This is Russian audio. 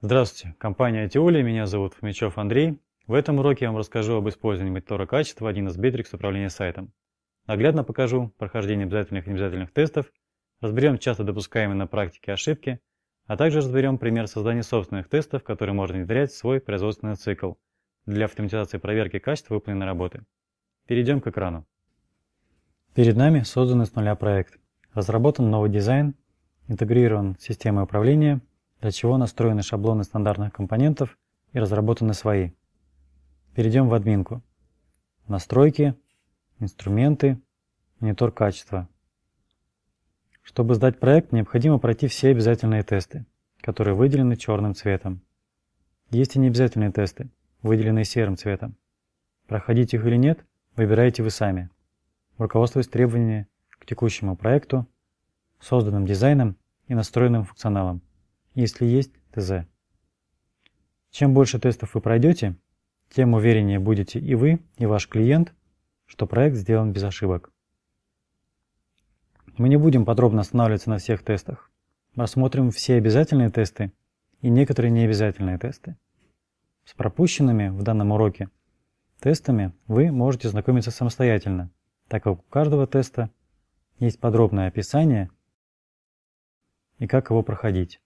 Здравствуйте, компания Атиоли, меня зовут Фомичев Андрей. В этом уроке я вам расскажу об использовании монитора качества один из Bittrex управления сайтом. Наглядно покажу прохождение обязательных и необязательных тестов, разберем часто допускаемые на практике ошибки, а также разберем пример создания собственных тестов, которые можно внедрять в свой производственный цикл для автоматизации проверки качества выполненной работы. Перейдем к экрану. Перед нами создан с нуля проект. Разработан новый дизайн, интегрирован в системы управления, для чего настроены шаблоны стандартных компонентов и разработаны свои. Перейдем в админку. Настройки, инструменты, монитор качества. Чтобы сдать проект, необходимо пройти все обязательные тесты, которые выделены черным цветом. Есть и необязательные тесты, выделенные серым цветом. Проходить их или нет, выбираете вы сами, руководствуясь требованиями к текущему проекту созданным дизайном и настроенным функционалом, если есть ТЗ. Чем больше тестов вы пройдете, тем увереннее будете и вы, и ваш клиент, что проект сделан без ошибок. Мы не будем подробно останавливаться на всех тестах. Рассмотрим все обязательные тесты и некоторые необязательные тесты. С пропущенными в данном уроке тестами вы можете знакомиться самостоятельно, так как у каждого теста есть подробное описание и как его проходить.